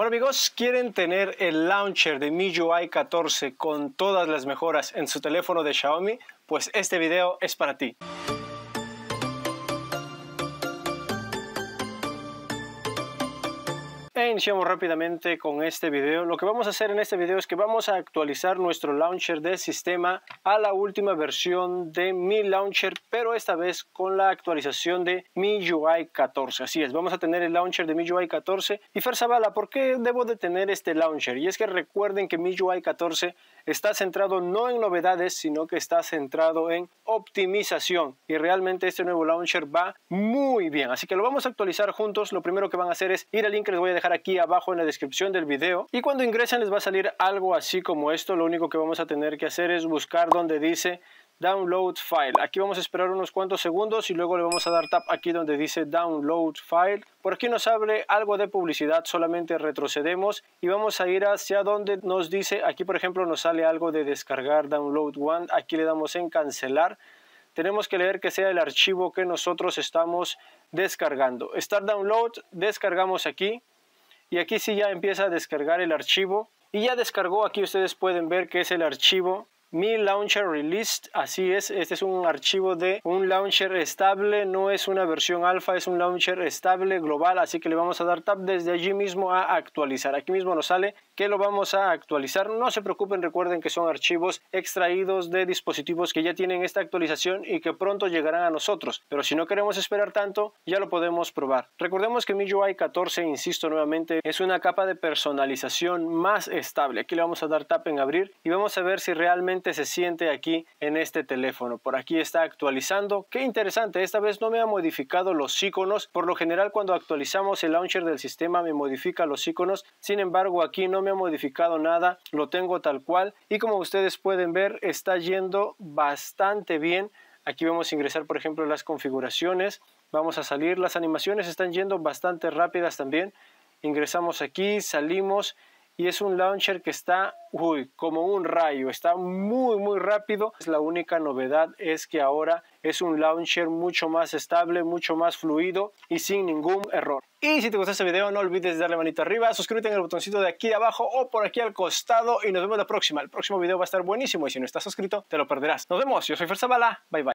Bueno amigos, ¿quieren tener el launcher de MIUI 14 con todas las mejoras en su teléfono de Xiaomi? Pues este video es para ti. iniciamos rápidamente con este video. Lo que vamos a hacer en este video es que vamos a actualizar nuestro launcher del sistema a la última versión de mi launcher, pero esta vez con la actualización de mi UI 14. Así es, vamos a tener el launcher de mi UI 14. Y Fer Zavala, ¿por qué debo de tener este launcher? Y es que recuerden que mi UI 14 está centrado no en novedades, sino que está centrado en optimización. Y realmente este nuevo launcher va muy bien. Así que lo vamos a actualizar juntos. Lo primero que van a hacer es ir al link que les voy a dejar aquí abajo en la descripción del video. Y cuando ingresen les va a salir algo así como esto. Lo único que vamos a tener que hacer es buscar donde dice download file. Aquí vamos a esperar unos cuantos segundos y luego le vamos a dar tap aquí donde dice download file. Por aquí nos abre algo de publicidad, solamente retrocedemos y vamos a ir hacia donde nos dice, aquí por ejemplo nos sale algo de descargar download one, aquí le damos en cancelar. Tenemos que leer que sea el archivo que nosotros estamos descargando. Start download, descargamos aquí y aquí sí ya empieza a descargar el archivo y ya descargó aquí ustedes pueden ver que es el archivo mi launcher released, así es, este es un archivo de un launcher estable, no es una versión alfa, es un launcher estable global, así que le vamos a dar tap desde allí mismo a actualizar. Aquí mismo nos sale que lo vamos a actualizar. No se preocupen, recuerden que son archivos extraídos de dispositivos que ya tienen esta actualización y que pronto llegarán a nosotros, pero si no queremos esperar tanto, ya lo podemos probar. Recordemos que MIUI 14, insisto nuevamente, es una capa de personalización más estable. Aquí le vamos a dar tap en abrir y vamos a ver si realmente se siente aquí en este teléfono. Por aquí está actualizando. Qué interesante, esta vez no me ha modificado los iconos. Por lo general cuando actualizamos el launcher del sistema me modifica los iconos. Sin embargo aquí no me ha modificado nada, lo tengo tal cual. Y como ustedes pueden ver está yendo bastante bien. Aquí vamos a ingresar por ejemplo las configuraciones. Vamos a salir, las animaciones están yendo bastante rápidas también. Ingresamos aquí, salimos y es un launcher que está uy, como un rayo, está muy muy rápido. La única novedad es que ahora es un launcher mucho más estable, mucho más fluido y sin ningún error. Y si te gustó este video no olvides darle manito arriba, suscríbete en el botoncito de aquí abajo o por aquí al costado y nos vemos la próxima. El próximo video va a estar buenísimo y si no estás suscrito te lo perderás. Nos vemos, yo soy Fersabala. bye bye.